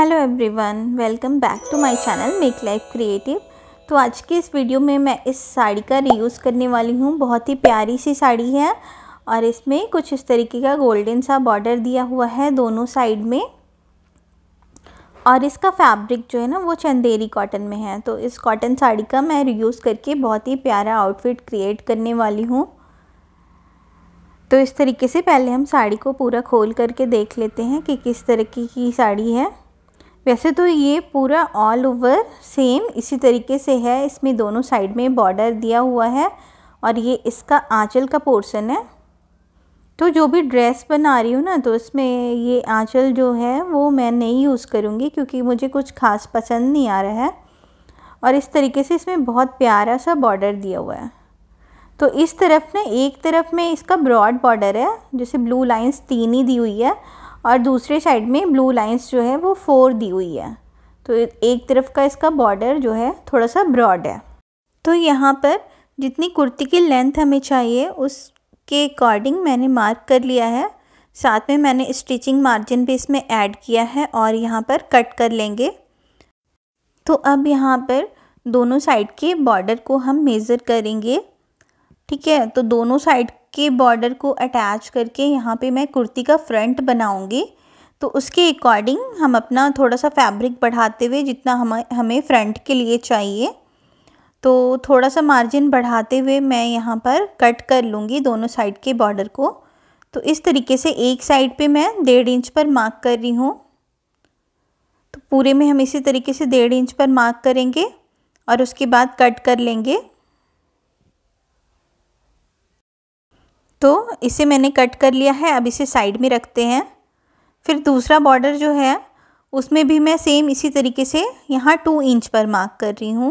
Hello everyone welcome back to my channel make life creative तो आज की इस वीडियो में मैं इस साड़ी का रीयूज़ करने वाली हूँ बहुत ही प्यारी सी साड़ी है और इसमें कुछ इस तरीके का गोल्डन सा बॉर्डर दिया हुआ है दोनों साइड में और इसका फैब्रिक जो है ना वो चंदेरी कॉटन में है तो इस कॉटन साड़ी का मैं रीयूज़ करके बहुत ही प्यारा आउटफिट क्रिएट करने वाली हूँ तो इस तरीके से पहले हम साड़ी को पूरा खोल करके देख लेते हैं कि किस तरीके की साड़ी है वैसे तो ये पूरा ऑल ओवर सेम इसी तरीके से है इसमें दोनों साइड में बॉर्डर दिया हुआ है और ये इसका आंचल का पोर्शन है तो जो भी ड्रेस बना रही हूँ ना तो इसमें ये आंचल जो है वो मैं नहीं यूज़ करूँगी क्योंकि मुझे कुछ खास पसंद नहीं आ रहा है और इस तरीके से इसमें बहुत प्यारा सा बॉर्डर दिया हुआ है तो इस तरफ ना एक तरफ में इसका ब्रॉड बॉर्डर है जैसे ब्लू लाइन्स तीन ही दी हुई है और दूसरे साइड में ब्लू लाइंस जो है वो फोर दी हुई है तो एक तरफ का इसका बॉर्डर जो है थोड़ा सा ब्रॉड है तो यहाँ पर जितनी कुर्ती की लेंथ हमें चाहिए उसके अकॉर्डिंग मैंने मार्क कर लिया है साथ में मैंने स्टिचिंग मार्जिन भी इसमें ऐड किया है और यहाँ पर कट कर लेंगे तो अब यहाँ पर दोनों साइड के बॉर्डर को हम मेज़र करेंगे ठीक है तो दोनों साइड के बॉर्डर को अटैच करके यहाँ पे मैं कुर्ती का फ्रंट बनाऊँगी तो उसके अकॉर्डिंग हम अपना थोड़ा सा फैब्रिक बढ़ाते हुए जितना हम हमें फ्रंट के लिए चाहिए तो थोड़ा सा मार्जिन बढ़ाते हुए मैं यहाँ पर कट कर लूँगी दोनों साइड के बॉर्डर को तो इस तरीके से एक साइड पे मैं डेढ़ इंच पर मार्क कर रही हूँ तो पूरे में हम इसी तरीके से डेढ़ इंच पर मार्क करेंगे और उसके बाद कट कर लेंगे तो इसे मैंने कट कर लिया है अब इसे साइड में रखते हैं फिर दूसरा बॉर्डर जो है उसमें भी मैं सेम इसी तरीके से यहाँ टू इंच पर मार्क कर रही हूँ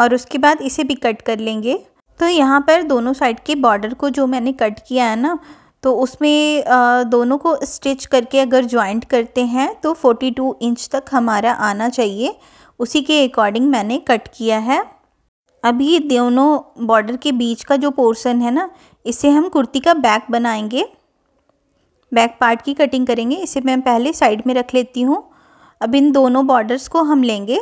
और उसके बाद इसे भी कट कर लेंगे तो यहाँ पर दोनों साइड के बॉर्डर को जो मैंने कट किया है ना तो उसमें दोनों को स्टिच करके अगर ज्वाइंट करते हैं तो 42 इंच तक हमारा आना चाहिए उसी के अकॉर्डिंग मैंने कट किया है अब ये दोनों बॉर्डर के बीच का जो पोर्शन है ना इसे हम कुर्ती का बैक बनाएंगे बैक पार्ट की कटिंग करेंगे इसे मैं पहले साइड में रख लेती हूँ अब इन दोनों बॉर्डर्स को हम लेंगे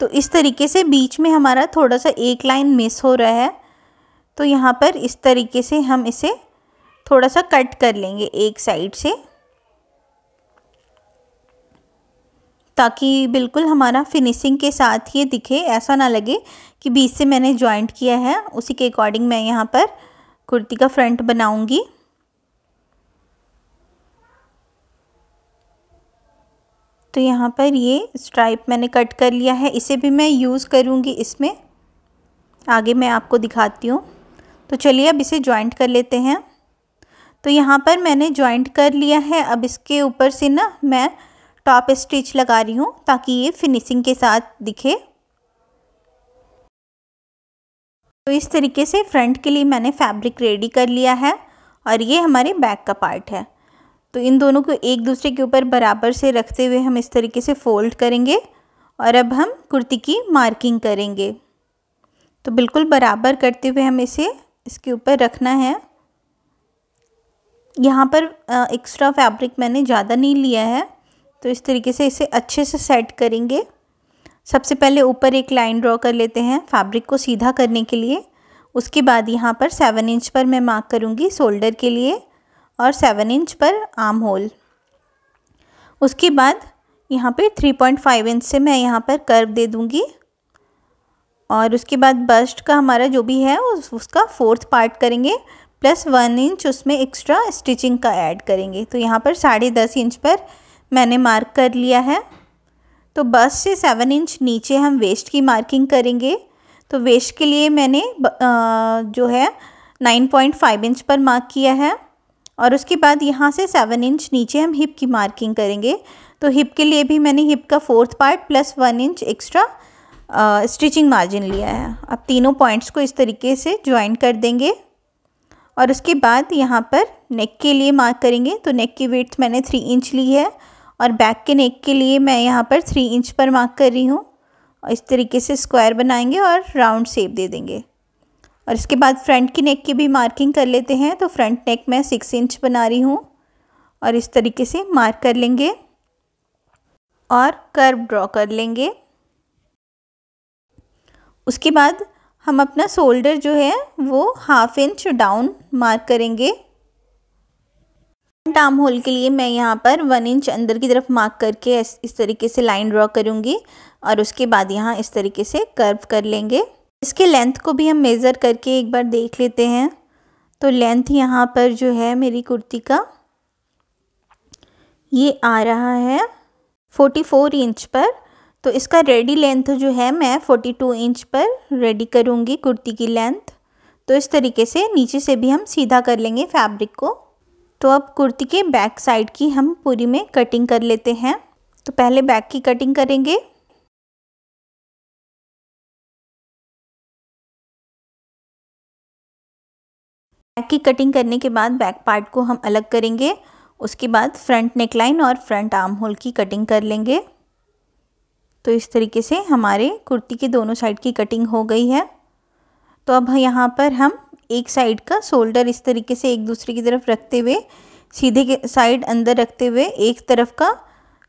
तो इस तरीके से बीच में हमारा थोड़ा सा एक लाइन मिस हो रहा है तो यहाँ पर इस तरीके से हम इसे थोड़ा सा कट कर लेंगे एक साइड से ताकि बिल्कुल हमारा फिनिशिंग के साथ ये दिखे ऐसा ना लगे कि बीच से मैंने ज्वाइंट किया है उसी के अकॉर्डिंग मैं यहाँ पर कुर्ती का फ्रंट बनाऊँगी तो यहाँ पर ये स्ट्राइप मैंने कट कर लिया है इसे भी मैं यूज़ करूँगी इसमें आगे मैं आपको दिखाती हूँ तो चलिए अब इसे जॉइंट कर लेते हैं तो यहाँ पर मैंने जॉइंट कर लिया है अब इसके ऊपर से ना मैं टॉप तो स्टिच लगा रही हूँ ताकि ये फिनिशिंग के साथ दिखे तो इस तरीके से फ्रंट के लिए मैंने फैब्रिक रेडी कर लिया है और ये हमारे बैक का पार्ट है तो इन दोनों को एक दूसरे के ऊपर बराबर से रखते हुए हम इस तरीके से फोल्ड करेंगे और अब हम कुर्ती की मार्किंग करेंगे तो बिल्कुल बराबर करते हुए हम इसे इसके ऊपर रखना है यहाँ पर एक्स्ट्रा फैब्रिक मैंने ज़्यादा नहीं लिया है तो इस तरीके से इसे अच्छे से सेट करेंगे सबसे पहले ऊपर एक लाइन ड्रॉ कर लेते हैं फैब्रिक को सीधा करने के लिए उसके बाद यहाँ पर सेवन इंच पर मैं मार्क करूँगी शोल्डर के लिए और सेवन इंच पर आर्म होल उसके बाद यहाँ पे थ्री पॉइंट फाइव इंच से मैं यहाँ पर कर्व दे दूँगी और उसके बाद बस्ट का हमारा जो भी है उस, उसका फोर्थ पार्ट करेंगे प्लस वन इंच उसमें एक्स्ट्रा स्टिचिंग का ऐड करेंगे तो यहाँ पर साढ़े दस इंच पर मैंने मार्क कर लिया है तो बस से सेवन इंच नीचे हम वेस्ट की मार्किंग करेंगे तो वेस्ट के लिए मैंने जो है नाइन पॉइंट फाइव इंच पर मार्क किया है और उसके बाद यहाँ से सेवन इंच नीचे हम हिप की मार्किंग करेंगे तो हिप के लिए भी मैंने हिप का fourth part plus one inch extra stitching margin लिया है अब तीनों पॉइंट्स को इस तरीके से ज्वाइन कर देंगे और उसके बाद यहाँ पर नेक के लिए मार्क करेंगे तो नेक की वेथ मैंने थ्री इंच ली है और बैक के नेक के लिए मैं यहाँ पर थ्री इंच पर मार्क कर रही हूँ और इस तरीके से स्क्वायर बनाएंगे और राउंड शेप दे देंगे और इसके बाद फ्रंट की नेक की भी मार्किंग कर लेते हैं तो फ्रंट नेक मैं सिक्स इंच बना रही हूँ और इस तरीके से मार्क कर लेंगे और कर्व ड्रॉ कर लेंगे उसके बाद हम अपना शोल्डर जो है वो हाफ इंच डाउन मार्क करेंगे फ्रंट आर्म होल के लिए मैं यहाँ पर वन इंच अंदर की तरफ मार्क करके इस तरीके से लाइन ड्रॉ करूँगी और उसके बाद यहाँ इस तरीके से कर्व कर लेंगे इसके लेंथ को भी हम मेज़र करके एक बार देख लेते हैं तो लेंथ यहाँ पर जो है मेरी कुर्ती का ये आ रहा है 44 इंच पर तो इसका रेडी लेंथ जो है मैं 42 इंच पर रेडी करूँगी कुर्ती की लेंथ तो इस तरीके से नीचे से भी हम सीधा कर लेंगे फैब्रिक को तो अब कुर्ती के बैक साइड की हम पूरी में कटिंग कर लेते हैं तो पहले बैक की कटिंग करेंगे बैक की कटिंग करने के बाद बैक पार्ट को हम अलग करेंगे उसके बाद फ्रंट नेकलाइन और फ्रंट आर्म होल की कटिंग कर लेंगे तो इस तरीके से हमारे कुर्ती के दोनों साइड की कटिंग हो गई है तो अब यहाँ पर हम एक साइड का शोल्डर इस तरीके से एक दूसरे की तरफ रखते हुए सीधे के साइड अंदर रखते हुए एक तरफ का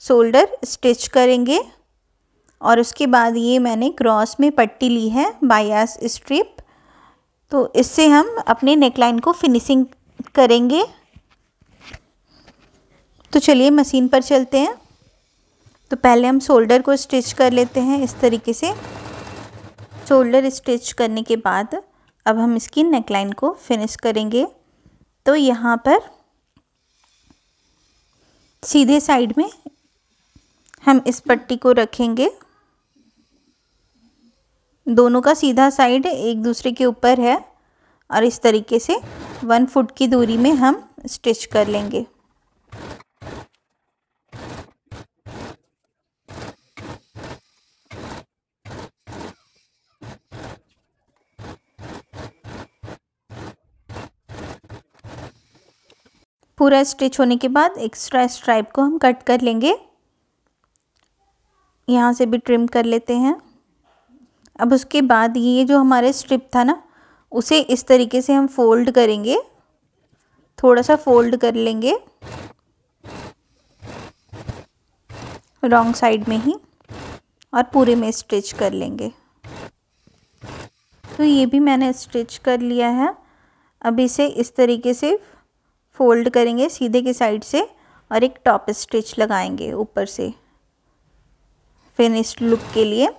शोल्डर स्टिच करेंगे और उसके बाद ये मैंने क्रॉस में पट्टी ली है बायास स्ट्रिप तो इससे हम अपने नेकलाइन को फिनिशिंग करेंगे तो चलिए मशीन पर चलते हैं तो पहले हम शोल्डर को स्टिच कर लेते हैं इस तरीके से शोल्डर स्टिच करने के बाद अब हम इसकी नेकलाइन को फिनिश करेंगे तो यहाँ पर सीधे साइड में हम इस पट्टी को रखेंगे दोनों का सीधा साइड एक दूसरे के ऊपर है और इस तरीके से वन फुट की दूरी में हम स्टिच कर लेंगे पूरा स्टिच होने के बाद एक्स्ट्रा स्ट्राइप को हम कट कर लेंगे यहाँ से भी ट्रिम कर लेते हैं अब उसके बाद ये जो हमारे स्ट्रिप था ना उसे इस तरीके से हम फोल्ड करेंगे थोड़ा सा फोल्ड कर लेंगे रॉन्ग साइड में ही और पूरे में स्टिच कर लेंगे तो ये भी मैंने स्टिच कर लिया है अब इसे इस तरीके से फोल्ड करेंगे सीधे की साइड से और एक टॉप स्टिच लगाएंगे ऊपर से फिनिश्ड लुक के लिए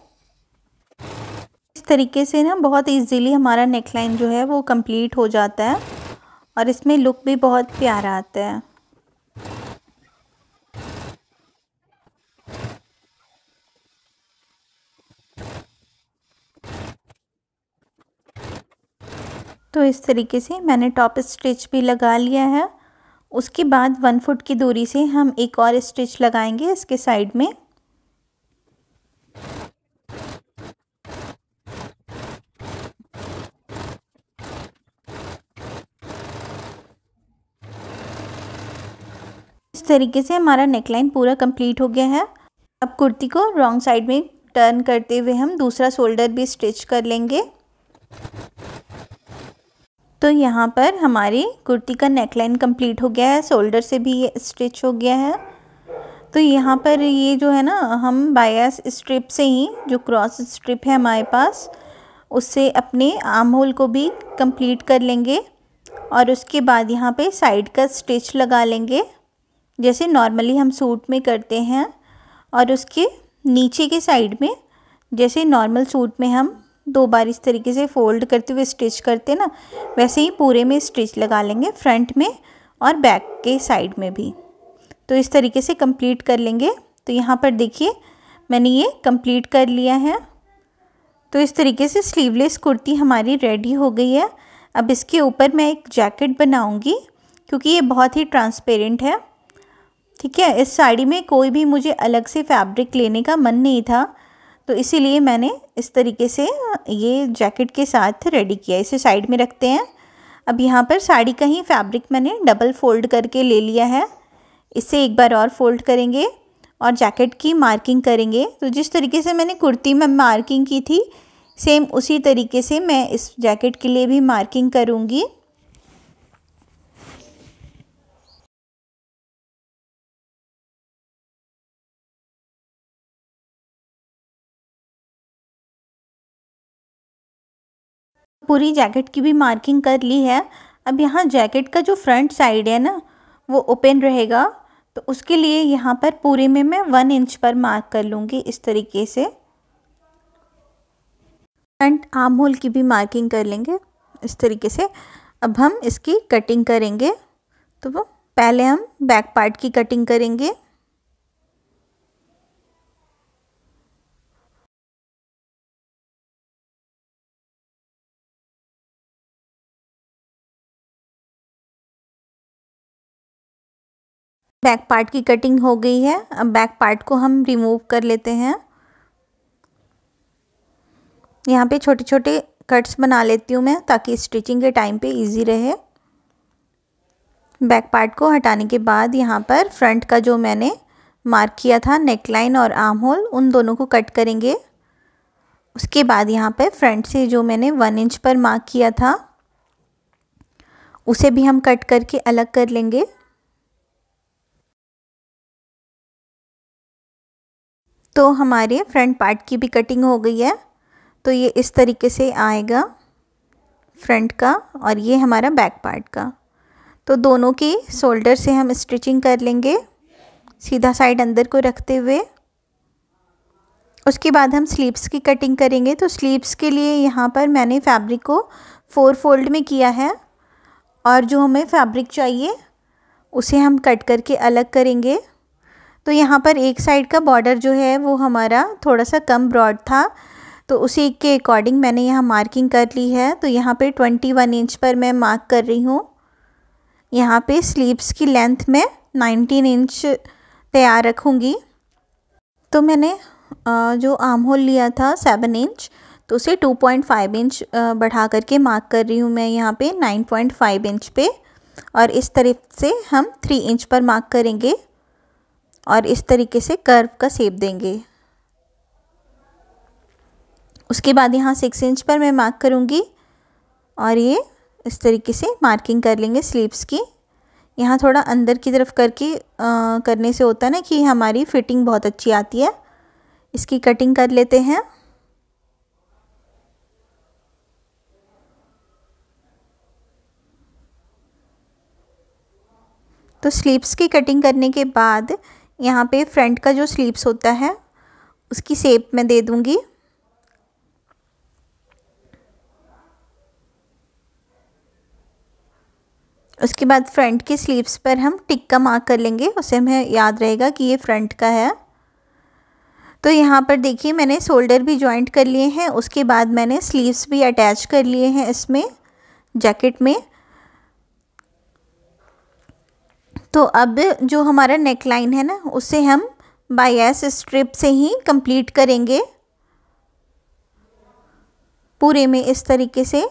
इस तरीके से ना बहुत इजीली हमारा नेकलाइन जो है वो कंप्लीट हो जाता है और इसमें लुक भी बहुत प्यारा आता है तो इस तरीके से मैंने टॉप स्टिच भी लगा लिया है उसके बाद वन फुट की दूरी से हम एक और स्टिच लगाएंगे इसके साइड में इस तरीके से हमारा नेकलाइन पूरा कंप्लीट हो गया है अब कुर्ती को रॉन्ग साइड में टर्न करते हुए हम दूसरा शोल्डर भी स्टिच कर लेंगे तो यहाँ पर हमारी कुर्ती का नेकलाइन कंप्लीट हो गया है शोल्डर से भी ये स्टिच हो गया है तो यहाँ पर ये जो है ना हम बायस स्ट्रिप से ही जो क्रॉस स्ट्रिप है हमारे पास उससे अपने आर्म होल को भी कंप्लीट कर लेंगे और उसके बाद यहाँ पे साइड का स्टिच लगा लेंगे जैसे नॉर्मली हम सूट में करते हैं और उसके नीचे के साइड में जैसे नॉर्मल सूट में हम दो बार इस तरीके से फोल्ड करते हुए स्टिच करते ना वैसे ही पूरे में स्टिच लगा लेंगे फ्रंट में और बैक के साइड में भी तो इस तरीके से कंप्लीट कर लेंगे तो यहाँ पर देखिए मैंने ये कंप्लीट कर लिया है तो इस तरीके से स्लीवलेस कुर्ती हमारी रेडी हो गई है अब इसके ऊपर मैं एक जैकेट बनाऊँगी क्योंकि ये बहुत ही ट्रांसपेरेंट है ठीक है इस साड़ी में कोई भी मुझे अलग से फैब्रिक लेने का मन नहीं था तो इसीलिए मैंने इस तरीके से ये जैकेट के साथ रेडी किया इसे साइड में रखते हैं अब यहाँ पर साड़ी का ही फैब्रिक मैंने डबल फोल्ड करके ले लिया है इसे एक बार और फोल्ड करेंगे और जैकेट की मार्किंग करेंगे तो जिस तरीके से मैंने कुर्ती में मार्किंग की थी सेम उसी तरीके से मैं इस जैकेट के लिए भी मार्किंग करूँगी पूरी जैकेट की भी मार्किंग कर ली है अब यहाँ जैकेट का जो फ्रंट साइड है ना वो ओपन रहेगा तो उसके लिए यहाँ पर पूरे में मैं वन इंच पर मार्क कर लूँगी इस तरीके से फ्रंट आर्म होल की भी मार्किंग कर लेंगे इस तरीके से अब हम इसकी कटिंग करेंगे तो पहले हम बैक पार्ट की कटिंग करेंगे बैक पार्ट की कटिंग हो गई है अब बैक पार्ट को हम रिमूव कर लेते हैं यहाँ पे छोटे छोटे कट्स बना लेती हूँ मैं ताकि स्टिचिंग के टाइम पे इजी रहे बैक पार्ट को हटाने के बाद यहाँ पर फ्रंट का जो मैंने मार्क किया था नेक लाइन और आर्म होल उन दोनों को कट करेंगे उसके बाद यहाँ पर फ्रंट से जो मैंने वन इंच पर मार्क किया था उसे भी हम कट करके अलग कर लेंगे तो हमारे फ्रंट पार्ट की भी कटिंग हो गई है तो ये इस तरीके से आएगा फ्रंट का और ये हमारा बैक पार्ट का तो दोनों की शोल्डर से हम स्टिचिंग कर लेंगे सीधा साइड अंदर को रखते हुए उसके बाद हम स्लीव्स की कटिंग करेंगे तो स्लीव्स के लिए यहाँ पर मैंने फैब्रिक को फोर फोल्ड में किया है और जो हमें फैब्रिक चाहिए उसे हम कट करके अलग करेंगे तो यहाँ पर एक साइड का बॉर्डर जो है वो हमारा थोड़ा सा कम ब्रॉड था तो उसी के अकॉर्डिंग मैंने यहाँ मार्किंग कर ली है तो यहाँ पे ट्वेंटी वन इंच पर मैं मार्क कर रही हूँ यहाँ पे स्लीव्स की लेंथ में नाइनटीन इंच तैयार रखूँगी तो मैंने जो आर्म होल लिया था सेवन इंच तो उसे टू पॉइंट फाइव इंच बढ़ा करके मार्क कर रही हूँ मैं यहाँ पे नाइन पॉइंट फाइव इंच पे और इस तरफ से हम थ्री इंच पर मार्क करेंगे और इस तरीके से कर्व का सेप देंगे उसके बाद यहाँ सिक्स इंच पर मैं मार्क करूँगी और ये इस तरीके से मार्किंग कर लेंगे स्लीव्स की यहाँ थोड़ा अंदर की तरफ करके करने से होता है ना कि हमारी फिटिंग बहुत अच्छी आती है इसकी कटिंग कर लेते हैं तो स्लीव्स की कटिंग करने के बाद यहाँ पे फ्रंट का जो स्लीव्स होता है उसकी शेप में दे दूँगी उसके बाद फ्रंट के स्लीव्स पर हम टिक्का मार्क कर लेंगे उसे हमें याद रहेगा कि ये फ्रंट का है तो यहाँ पर देखिए मैंने शोल्डर भी जॉइंट कर लिए हैं उसके बाद मैंने स्लीव्स भी अटैच कर लिए हैं इसमें जैकेट में तो अब जो हमारा नेक लाइन है ना उसे हम बायस स्ट्रिप से ही कंप्लीट करेंगे पूरे में इस तरीके से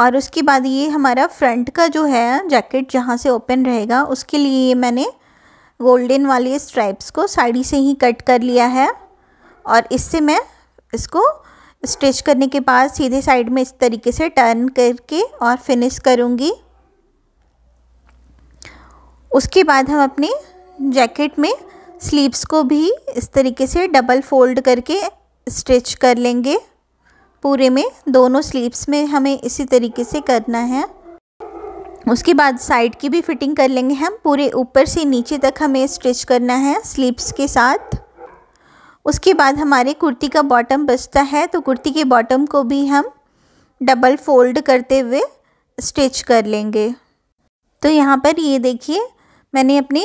और उसके बाद ये हमारा फ्रंट का जो है जैकेट जहाँ से ओपन रहेगा उसके लिए मैंने गोल्डन वाले स्ट्राइप्स को साड़ी से ही कट कर लिया है और इससे मैं इसको स्टिच करने के बाद सीधे साइड में इस तरीके से टर्न करके और फिनिश करूँगी उसके बाद हम अपने जैकेट में स्लीव्स को भी इस तरीके से डबल फोल्ड करके स्टिच कर लेंगे पूरे में दोनों स्लीव्स में हमें इसी तरीके से करना है उसके बाद साइड की भी फिटिंग कर लेंगे हम पूरे ऊपर से नीचे तक हमें स्टिच करना है स्लीव्स के साथ उसके बाद हमारे कुर्ती का बॉटम बचता है तो कुर्ती के बॉटम को भी हम डबल फोल्ड करते हुए स्टिच कर लेंगे तो यहाँ पर ये देखिए मैंने अपनी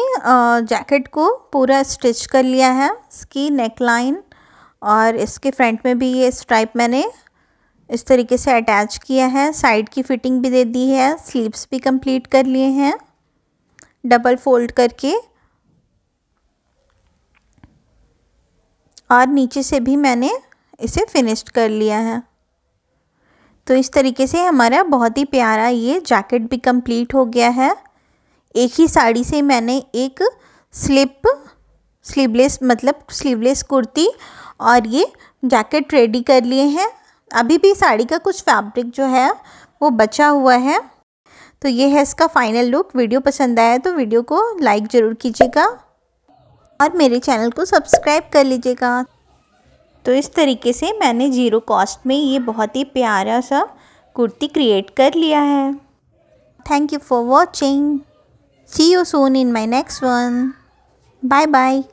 जैकेट को पूरा स्टिच कर लिया है इसकी नेक लाइन और इसके फ्रंट में भी ये स्ट्राइप मैंने इस तरीके से अटैच किया है साइड की फिटिंग भी दे दी है स्लीव्स भी कंप्लीट कर लिए हैं डबल फोल्ड करके और नीचे से भी मैंने इसे फिनिश्ड कर लिया है तो इस तरीके से हमारा बहुत ही प्यारा ये जैकेट भी कंप्लीट हो गया है एक ही साड़ी से मैंने एक स्लिप स्लीवलेस मतलब स्लीवलेस कुर्ती और ये जैकेट रेडी कर लिए हैं अभी भी साड़ी का कुछ फैब्रिक जो है वो बचा हुआ है तो ये है इसका फाइनल लुक वीडियो पसंद आया तो वीडियो को लाइक ज़रूर कीजिएगा और मेरे चैनल को सब्सक्राइब कर लीजिएगा तो इस तरीके से मैंने ज़ीरो कॉस्ट में ये बहुत ही प्यारा सा कुर्ती क्रिएट कर लिया है thank you for watching See you soon in my next one. Bye bye.